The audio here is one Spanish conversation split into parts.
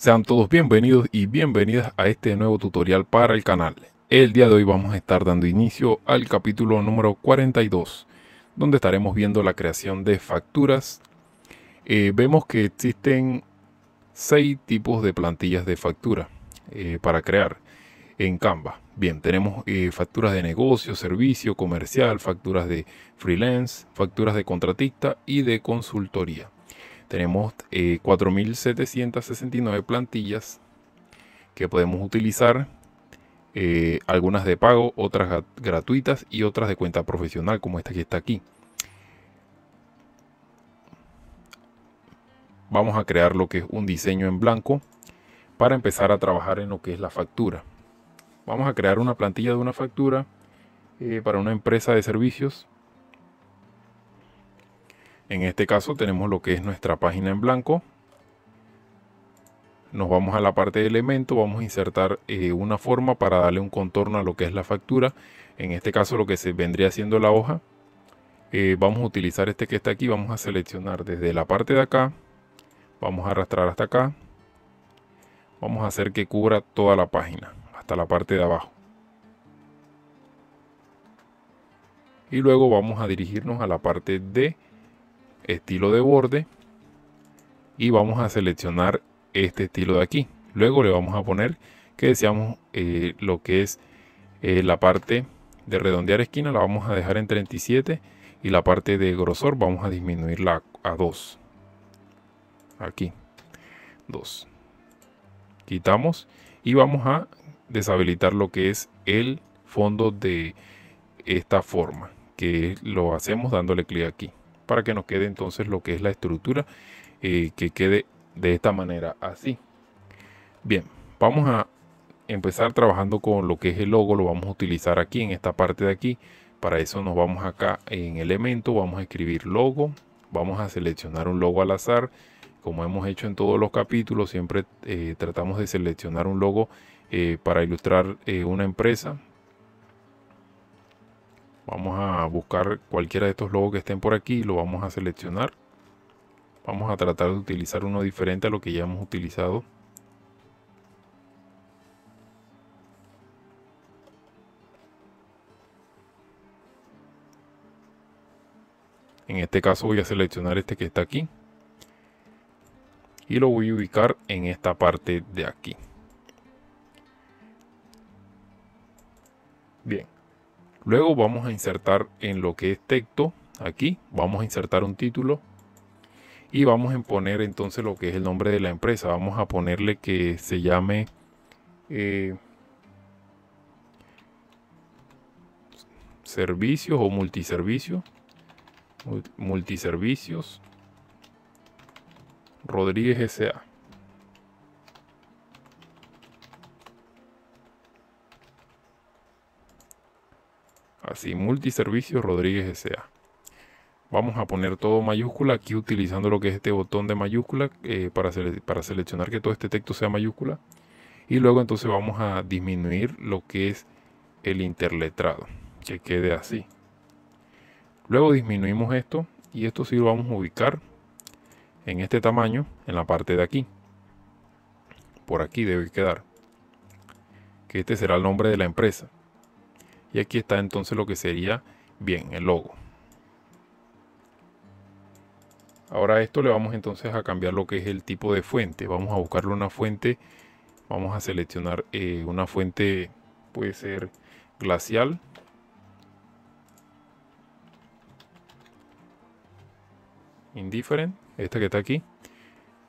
Sean todos bienvenidos y bienvenidas a este nuevo tutorial para el canal. El día de hoy vamos a estar dando inicio al capítulo número 42, donde estaremos viendo la creación de facturas. Eh, vemos que existen seis tipos de plantillas de factura eh, para crear en Canva. Bien, tenemos eh, facturas de negocio, servicio, comercial, facturas de freelance, facturas de contratista y de consultoría tenemos 4.769 eh, plantillas que podemos utilizar, eh, algunas de pago, otras gratuitas y otras de cuenta profesional como esta que está aquí. Vamos a crear lo que es un diseño en blanco para empezar a trabajar en lo que es la factura. Vamos a crear una plantilla de una factura eh, para una empresa de servicios en este caso tenemos lo que es nuestra página en blanco. Nos vamos a la parte de elemento, vamos a insertar eh, una forma para darle un contorno a lo que es la factura. En este caso lo que se vendría siendo la hoja. Eh, vamos a utilizar este que está aquí, vamos a seleccionar desde la parte de acá. Vamos a arrastrar hasta acá. Vamos a hacer que cubra toda la página, hasta la parte de abajo. Y luego vamos a dirigirnos a la parte de estilo de borde y vamos a seleccionar este estilo de aquí luego le vamos a poner que deseamos eh, lo que es eh, la parte de redondear esquina la vamos a dejar en 37 y la parte de grosor vamos a disminuirla a 2 aquí 2 quitamos y vamos a deshabilitar lo que es el fondo de esta forma que lo hacemos dándole clic aquí para que nos quede entonces lo que es la estructura eh, que quede de esta manera así bien vamos a empezar trabajando con lo que es el logo lo vamos a utilizar aquí en esta parte de aquí para eso nos vamos acá en elemento vamos a escribir logo vamos a seleccionar un logo al azar como hemos hecho en todos los capítulos siempre eh, tratamos de seleccionar un logo eh, para ilustrar una empresa Vamos a buscar cualquiera de estos logos que estén por aquí, Y lo vamos a seleccionar. Vamos a tratar de utilizar uno diferente a lo que ya hemos utilizado. En este caso voy a seleccionar este que está aquí. Y lo voy a ubicar en esta parte de aquí. Bien. Luego vamos a insertar en lo que es texto, aquí vamos a insertar un título y vamos a poner entonces lo que es el nombre de la empresa. Vamos a ponerle que se llame... Eh, servicios o multiservicios multiservicios Rodríguez S.A. así Multiservicio Rodríguez S.A. Vamos a poner todo mayúscula aquí utilizando lo que es este botón de mayúscula eh, para, para seleccionar que todo este texto sea mayúscula. Y luego entonces vamos a disminuir lo que es el interletrado, que quede así. Luego disminuimos esto y esto sí lo vamos a ubicar en este tamaño, en la parte de aquí. Por aquí debe quedar. Que este será el nombre de la empresa. Y aquí está entonces lo que sería, bien, el logo. Ahora esto le vamos entonces a cambiar lo que es el tipo de fuente. Vamos a buscarle una fuente. Vamos a seleccionar eh, una fuente, puede ser glacial. Indifferent, esta que está aquí.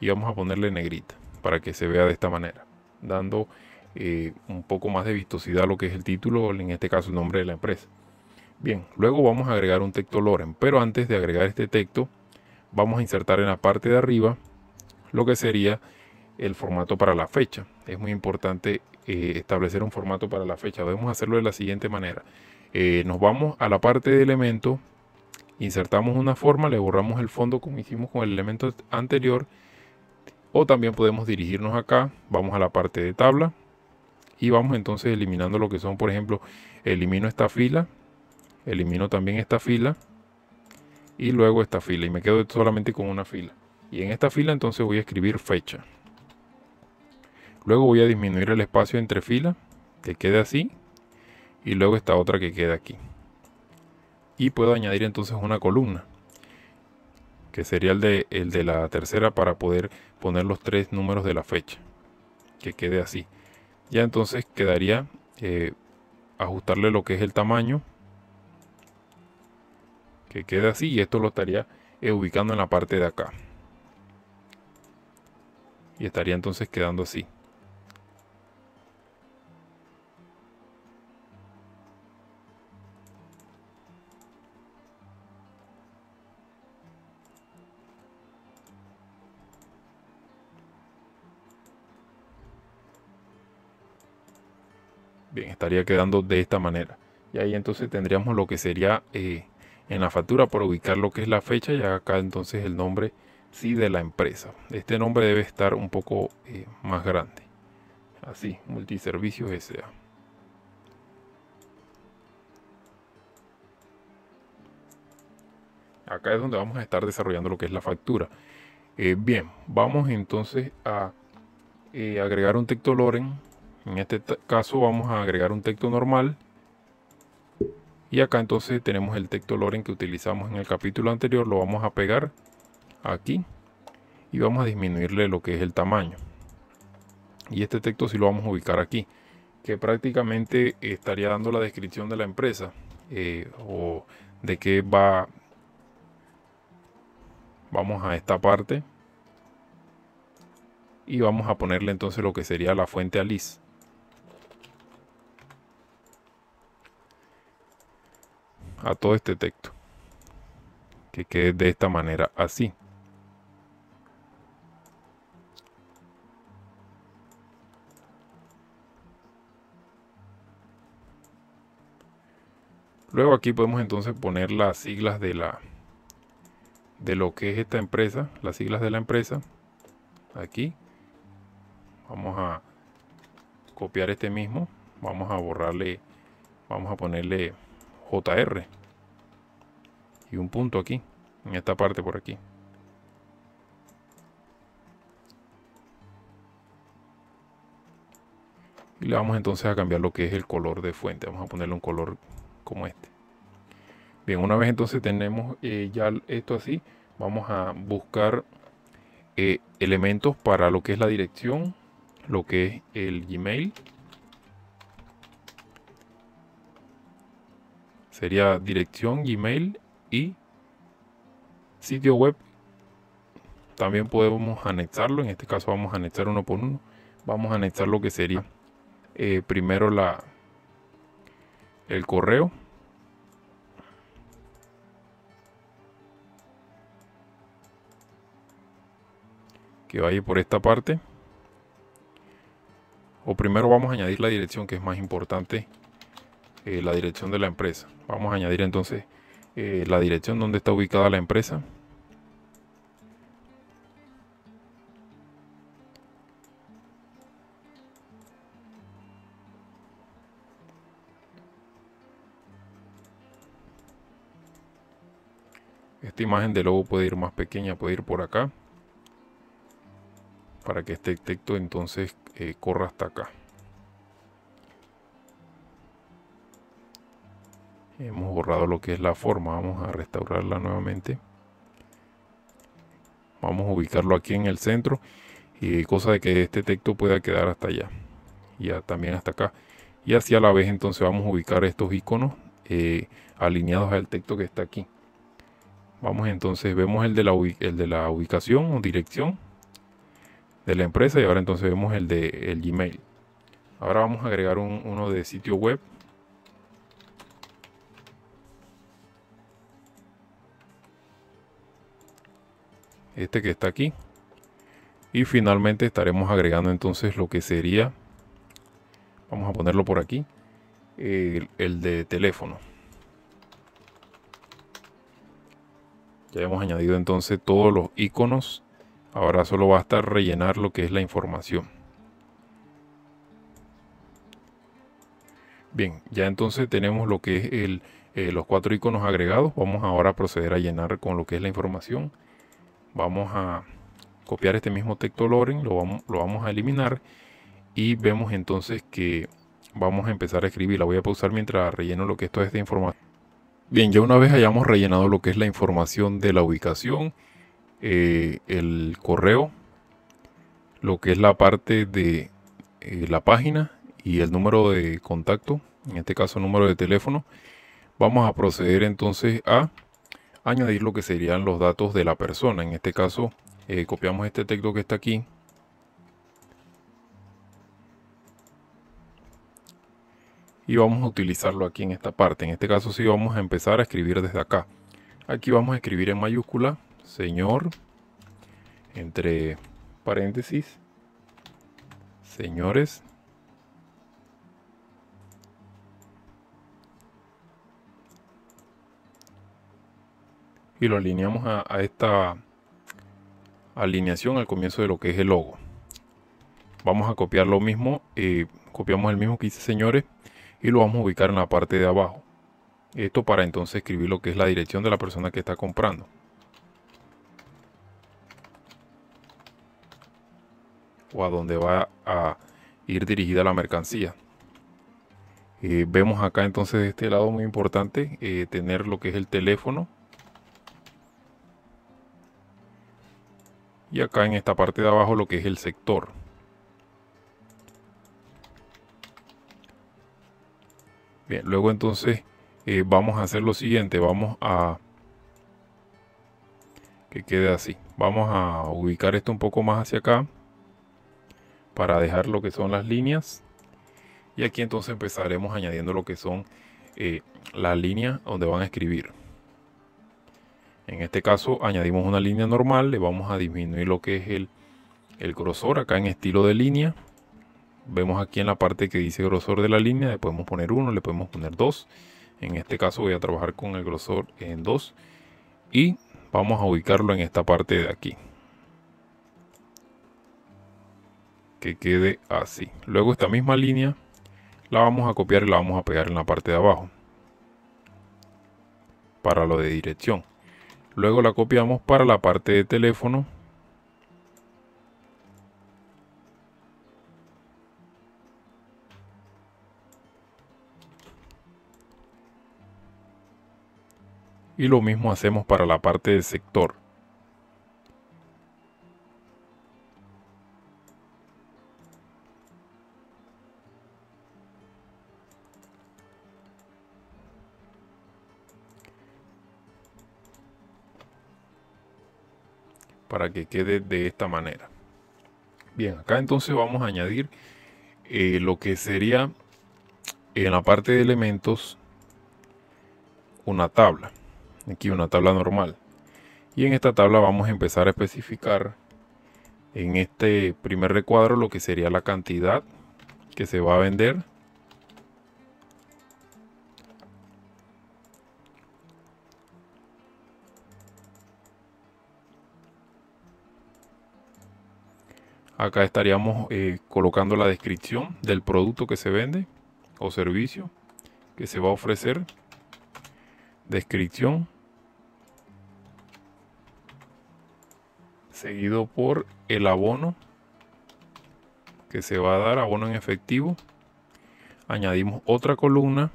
Y vamos a ponerle negrita para que se vea de esta manera. Dando eh, un poco más de vistosidad lo que es el título, en este caso el nombre de la empresa. Bien, luego vamos a agregar un texto Loren, pero antes de agregar este texto, vamos a insertar en la parte de arriba lo que sería el formato para la fecha. Es muy importante eh, establecer un formato para la fecha. Debemos hacerlo de la siguiente manera. Eh, nos vamos a la parte de elemento, insertamos una forma, le borramos el fondo como hicimos con el elemento anterior. O también podemos dirigirnos acá, vamos a la parte de tabla, y vamos entonces eliminando lo que son, por ejemplo, elimino esta fila, elimino también esta fila y luego esta fila y me quedo solamente con una fila. Y en esta fila entonces voy a escribir fecha. Luego voy a disminuir el espacio entre fila, que quede así, y luego esta otra que queda aquí. Y puedo añadir entonces una columna, que sería el de, el de la tercera para poder poner los tres números de la fecha, que quede así. Ya entonces quedaría eh, ajustarle lo que es el tamaño. Que quede así y esto lo estaría eh, ubicando en la parte de acá. Y estaría entonces quedando así. estaría quedando de esta manera. Y ahí entonces tendríamos lo que sería eh, en la factura por ubicar lo que es la fecha y acá entonces el nombre sí de la empresa. Este nombre debe estar un poco eh, más grande. Así, multiservicios SA. Acá es donde vamos a estar desarrollando lo que es la factura. Eh, bien, vamos entonces a agregar un texto Loren en este caso vamos a agregar un texto normal. Y acá entonces tenemos el texto Loren que utilizamos en el capítulo anterior. Lo vamos a pegar aquí. Y vamos a disminuirle lo que es el tamaño. Y este texto si lo vamos a ubicar aquí. Que prácticamente estaría dando la descripción de la empresa. Eh, o de qué va. Vamos a esta parte y vamos a ponerle entonces lo que sería la fuente Alice. a todo este texto. Que quede de esta manera así. Luego aquí podemos entonces poner las siglas de la de lo que es esta empresa, las siglas de la empresa. Aquí vamos a copiar este mismo, vamos a borrarle, vamos a ponerle JR. Y un punto aquí, en esta parte por aquí. Y le vamos entonces a cambiar lo que es el color de fuente. Vamos a ponerle un color como este. Bien, una vez entonces tenemos eh, ya esto así, vamos a buscar eh, elementos para lo que es la dirección, lo que es el Gmail Sería dirección, email y sitio web. También podemos anexarlo. En este caso vamos a anexar uno por uno. Vamos a anexar lo que sería eh, primero la, el correo. que vaya por esta parte o primero vamos a añadir la dirección que es más importante eh, la dirección de la empresa. Vamos a añadir entonces eh, la dirección donde está ubicada la empresa. Esta imagen de logo puede ir más pequeña, puede ir por acá. Para que este texto entonces eh, corra hasta acá. hemos borrado lo que es la forma vamos a restaurarla nuevamente vamos a ubicarlo aquí en el centro y cosa de que este texto pueda quedar hasta allá y también hasta acá y así a la vez entonces vamos a ubicar estos iconos eh, alineados al texto que está aquí vamos entonces vemos el de la, ubicación o dirección de la empresa y ahora entonces vemos el de el gmail ahora vamos a agregar uno de sitio web este que está aquí y finalmente estaremos agregando entonces lo que sería vamos a ponerlo por aquí el, de teléfono ya hemos añadido entonces todos los iconos ahora solo basta rellenar lo que es la información bien ya entonces tenemos lo que es eh, los cuatro iconos agregados vamos ahora a proceder a llenar con lo que es la información vamos a copiar este mismo texto Loren, lo vamos, lo vamos a eliminar y vemos entonces que vamos a empezar a escribir. La voy a pausar mientras relleno lo que esto es esta información. Bien, ya una vez hayamos rellenado lo que es la información de la ubicación, eh, el correo, lo que es la parte de eh, la página y el número de contacto, en este caso número de teléfono, vamos a proceder entonces a añadir lo que serían los datos de la persona. En este caso, eh, copiamos este texto que está aquí. Y vamos a utilizarlo aquí en esta parte. En este caso sí vamos a empezar a escribir desde acá. Aquí vamos a escribir en mayúscula, señor, entre paréntesis, señores, y lo alineamos a, esta alineación al comienzo de lo que es el logo vamos a copiar lo mismo eh, copiamos el mismo que hice señores y lo vamos a ubicar en la parte de abajo esto para entonces escribir lo que es la dirección de la persona que está comprando o a donde va a ir dirigida la mercancía eh, vemos acá entonces de este lado muy importante eh, tener lo que es el teléfono y acá en esta parte de abajo lo que es el sector. Bien, luego entonces eh, vamos a hacer lo siguiente, vamos a que quede así. Vamos a ubicar esto un poco más hacia acá para dejar lo que son las líneas. Y aquí entonces empezaremos añadiendo lo que son eh, las líneas donde van a escribir. En este caso añadimos una línea normal, le vamos a disminuir lo que es el, grosor acá en estilo de línea. Vemos aquí en la parte que dice grosor de la línea, le podemos poner uno, le podemos poner dos. En este caso voy a trabajar con el grosor en 2 y vamos a ubicarlo en esta parte de aquí. Que quede así. Luego esta misma línea la vamos a copiar y la vamos a pegar en la parte de abajo. Para lo de dirección. Luego la copiamos para la parte de teléfono. Y lo mismo hacemos para la parte de sector. para que quede de esta manera. Bien, acá entonces vamos a añadir eh, lo que sería en la parte de elementos una tabla. Aquí una tabla normal. Y en esta tabla vamos a empezar a especificar en este primer recuadro lo que sería la cantidad que se va a vender Acá estaríamos eh, colocando la descripción del producto que se vende o servicio que se va a ofrecer. Descripción. Seguido por el abono que se va a dar, abono en efectivo. Añadimos otra columna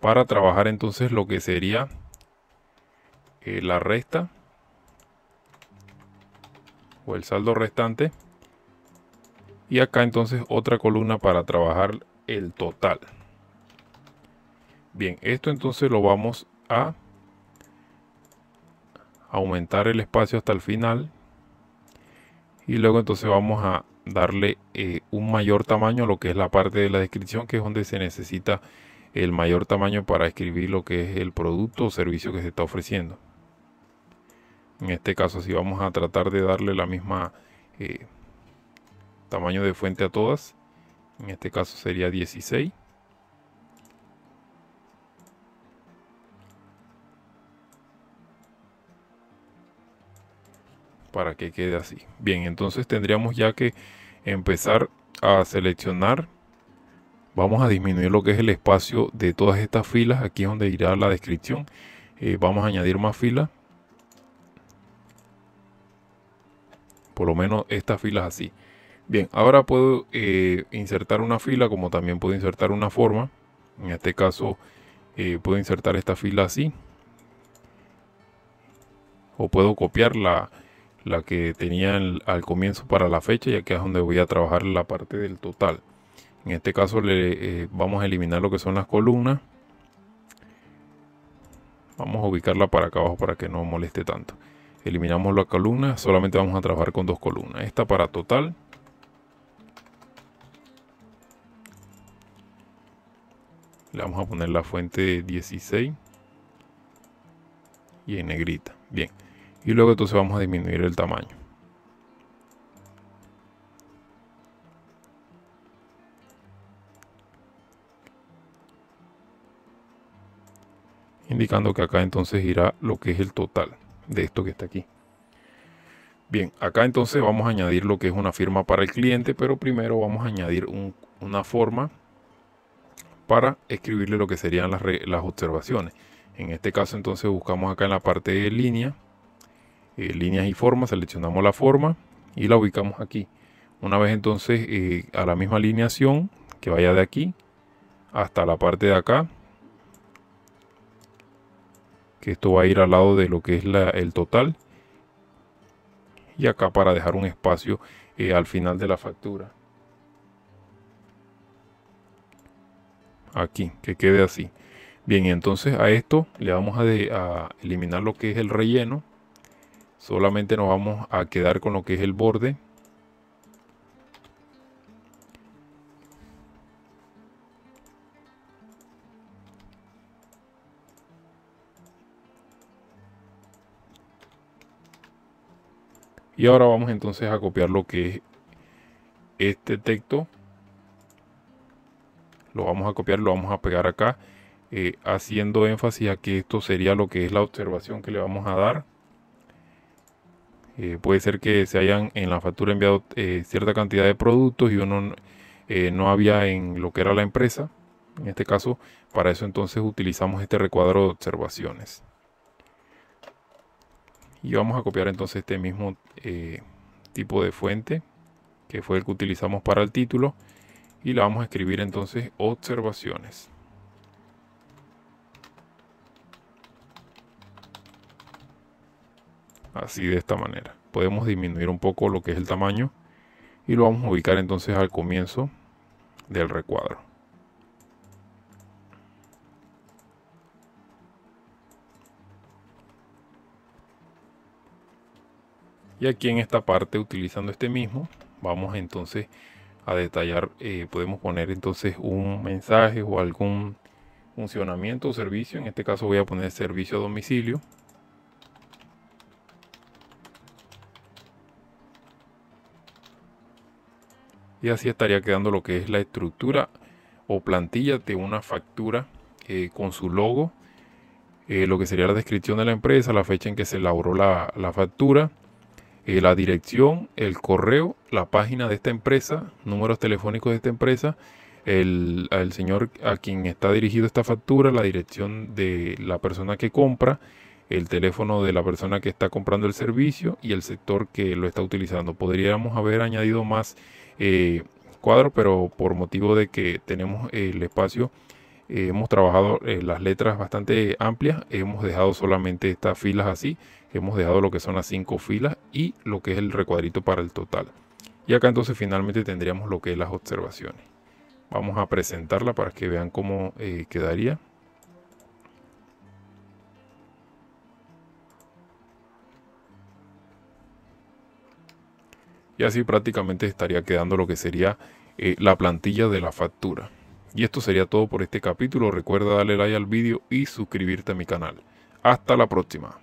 para trabajar entonces lo que sería eh, la resta o el saldo restante. Y acá entonces otra columna para trabajar el total. Bien, esto entonces lo vamos a aumentar el espacio hasta el final. Y luego entonces vamos a darle eh, un mayor tamaño a lo que es la parte de la descripción, que es donde se necesita el mayor tamaño para escribir lo que es el producto o servicio que se está ofreciendo. En este caso, si vamos a tratar de darle la misma eh, tamaño de fuente a todas, en este caso sería 16. para que quede así. Bien, entonces tendríamos ya que empezar a seleccionar. Vamos a disminuir lo que es el espacio de todas estas filas. Aquí es donde irá la descripción. Eh, vamos a añadir más filas. por lo menos estas filas así. Bien, ahora puedo eh, insertar una fila como también puedo insertar una forma. En este caso eh, puedo insertar esta fila así. O puedo copiar la, que tenía al comienzo para la fecha y aquí es donde voy a trabajar la parte del total. En este caso le, eh, vamos a eliminar lo que son las columnas. Vamos a ubicarla para acá abajo para que no moleste tanto. Eliminamos la columna, solamente vamos a trabajar con dos columnas. Esta para total. Le vamos a poner la fuente 16. Y en negrita. Bien. Y luego entonces vamos a disminuir el tamaño. Indicando que acá entonces irá lo que es el total de esto que está aquí. Bien, acá entonces vamos a añadir lo que es una firma para el cliente, pero primero vamos a añadir una forma para escribirle lo que serían las, observaciones. En este caso entonces buscamos acá en la parte de línea, eh, líneas y formas, seleccionamos la forma y la ubicamos aquí. Una vez entonces eh, a la misma alineación que vaya de aquí hasta la parte de acá, que esto va a ir al lado de lo que es el total y acá para dejar un espacio eh, al final de la factura aquí que quede así bien entonces a esto le vamos a, a eliminar lo que es el relleno solamente nos vamos a quedar con lo que es el borde Y ahora vamos entonces a copiar lo que es este texto. Lo vamos a copiar, lo vamos a pegar acá. Eh, haciendo énfasis a que esto sería lo que es la observación que le vamos a dar. Eh, puede ser que se hayan en la factura enviado eh, cierta cantidad de productos y uno no había en lo que era la empresa. En este caso, para eso entonces utilizamos este recuadro de observaciones y vamos a copiar entonces este mismo eh, tipo de fuente que fue el que utilizamos para el título y la vamos a escribir entonces observaciones así de esta manera podemos disminuir un poco lo que es el tamaño y lo vamos a ubicar entonces al comienzo del recuadro y aquí en esta parte utilizando este mismo vamos entonces a detallar eh, podemos poner entonces un mensaje o algún funcionamiento o servicio en este caso voy a poner servicio a domicilio y así estaría quedando lo que es la estructura o plantilla de una factura eh, con su logo eh, lo que sería la descripción de la empresa la fecha en que se elaboró la, la factura eh, la dirección, el correo, la página de esta empresa, números telefónicos de esta empresa, el, señor a quien está dirigido esta factura, la dirección de la persona que compra, el teléfono de la persona que está comprando el servicio y el sector que lo está utilizando. Podríamos haber añadido más eh, cuadros, pero por motivo de que tenemos el espacio, eh, hemos trabajado las letras bastante amplias, hemos dejado solamente estas filas así hemos dejado lo que son las cinco filas y lo que es el recuadrito para el total. Y acá entonces finalmente tendríamos lo que es las observaciones. Vamos a presentarla para que vean cómo eh, quedaría. Y así prácticamente estaría quedando lo que sería eh, la plantilla de la factura. Y esto sería todo por este capítulo. Recuerda darle like al vídeo y suscribirte a mi canal. Hasta la próxima.